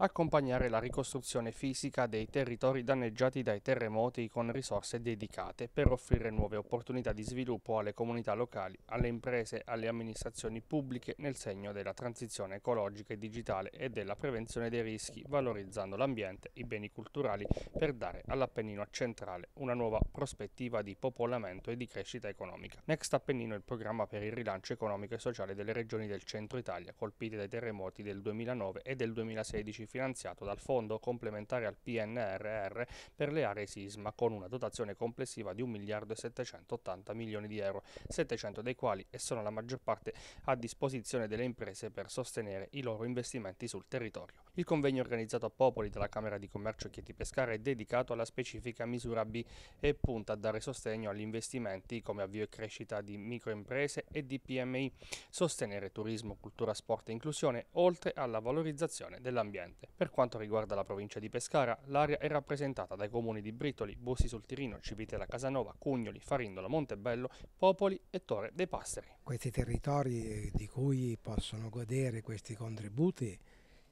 accompagnare la ricostruzione fisica dei territori danneggiati dai terremoti con risorse dedicate per offrire nuove opportunità di sviluppo alle comunità locali, alle imprese, alle amministrazioni pubbliche nel segno della transizione ecologica e digitale e della prevenzione dei rischi, valorizzando l'ambiente, i beni culturali per dare all'Appennino centrale una nuova prospettiva di popolamento e di crescita economica. Next Appennino è il programma per il rilancio economico e sociale delle regioni del centro Italia colpite dai terremoti del 2009 e del 2016 finanziato dal Fondo complementare al PNRR per le aree sisma con una dotazione complessiva di 1 miliardo e 780 milioni di euro, 700 dei quali e sono la maggior parte a disposizione delle imprese per sostenere i loro investimenti sul territorio. Il convegno organizzato a Popoli dalla Camera di Commercio Chieti Pescara è dedicato alla specifica misura B e punta a dare sostegno agli investimenti come avvio e crescita di microimprese e di PMI, sostenere turismo, cultura, sport e inclusione, oltre alla valorizzazione dell'ambiente precedente. Per quanto riguarda la provincia di Pescara, l'area è rappresentata dai comuni di Brittoli, Bossi sul Tirino, Civitella Casanova, Cugnoli, Farindola, Montebello, Popoli e Torre dei Passeri. Questi territori di cui possono godere questi contributi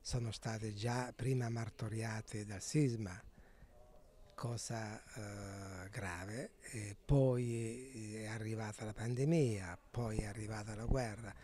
sono state già prima martoriate dal sisma, cosa eh, grave, e poi è arrivata la pandemia, poi è arrivata la guerra,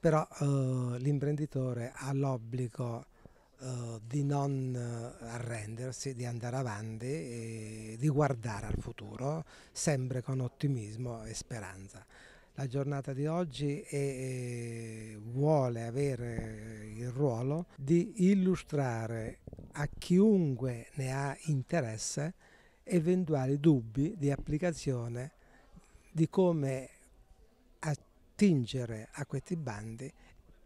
però eh, l'imprenditore ha l'obbligo di eh, di non eh, arrendersi, di andare avanti e di guardare al futuro sempre con ottimismo e speranza. La giornata di oggi è, eh, vuole avere il ruolo di illustrare a chiunque ne ha interesse eventuali dubbi di applicazione di come attingere a questi bandi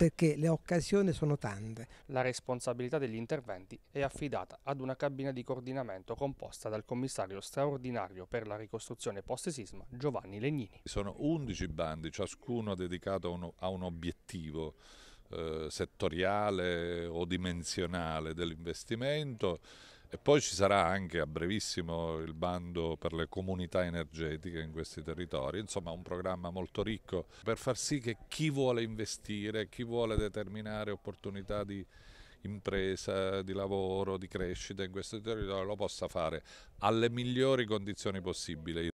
perché le occasioni sono tante. La responsabilità degli interventi è affidata ad una cabina di coordinamento composta dal commissario straordinario per la ricostruzione post-sisma Giovanni Legnini. Sono 11 bandi, ciascuno dedicato a un, a un obiettivo eh, settoriale o dimensionale dell'investimento e poi ci sarà anche a brevissimo il bando per le comunità energetiche in questi territori, insomma un programma molto ricco per far sì che chi vuole investire, chi vuole determinare opportunità di impresa, di lavoro, di crescita in questo territorio lo possa fare alle migliori condizioni possibili.